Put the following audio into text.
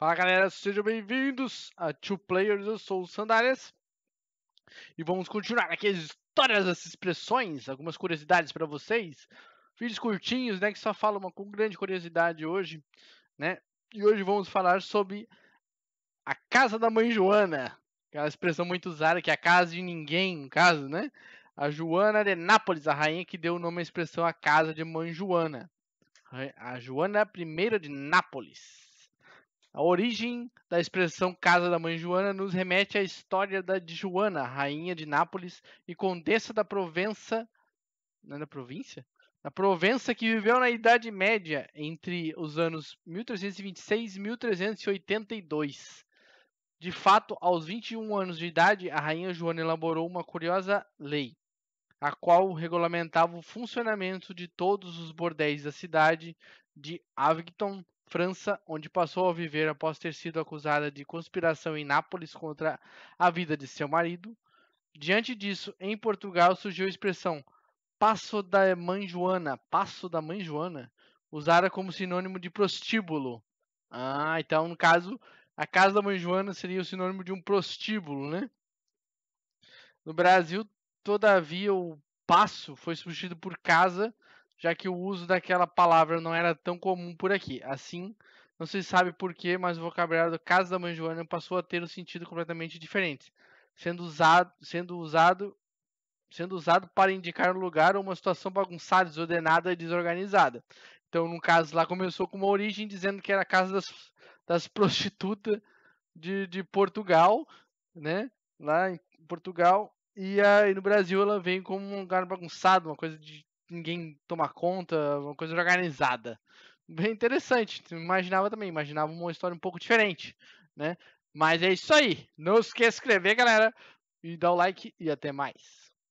Fala galera, sejam bem-vindos a Two Players, eu sou o Sandálias e vamos continuar aqui as histórias as expressões, algumas curiosidades para vocês. Vídeos curtinhos, né, que só falam uma grande curiosidade hoje, né? E hoje vamos falar sobre a casa da mãe Joana, aquela expressão muito usada que é a casa de ninguém, no caso, né? A Joana de Nápoles, a rainha que deu o nome à expressão a casa de mãe Joana. A Joana é I de Nápoles. A origem da expressão Casa da Mãe Joana nos remete à história da de Joana, rainha de Nápoles e condessa da Provença. Não é da província? Na Provença, que viveu na Idade Média entre os anos 1326 e 1382. De fato, aos 21 anos de idade, a rainha Joana elaborou uma curiosa lei, a qual regulamentava o funcionamento de todos os bordéis da cidade de Avington. França, onde passou a viver após ter sido acusada de conspiração em Nápoles contra a vida de seu marido. Diante disso, em Portugal surgiu a expressão passo da mãe Joana, passo da mãe Joana, usada como sinônimo de prostíbulo. Ah, então no caso, a casa da mãe Joana seria o sinônimo de um prostíbulo, né? No Brasil, todavia, o passo foi substituído por casa já que o uso daquela palavra não era tão comum por aqui. Assim, não se sabe por que, mas o vocabulário do caso da mãe Joana passou a ter um sentido completamente diferente, sendo usado, sendo usado, sendo usado para indicar um lugar ou uma situação bagunçada, desordenada e desorganizada. Então, no caso lá começou com uma origem dizendo que era a casa das, das prostitutas de, de Portugal, né? Lá em Portugal e aí no Brasil ela vem como um lugar bagunçado, uma coisa de ninguém tomar conta, uma coisa organizada. Bem interessante. Imaginava também, imaginava uma história um pouco diferente, né? Mas é isso aí. Não esqueça de escrever, galera. E dar o like e até mais.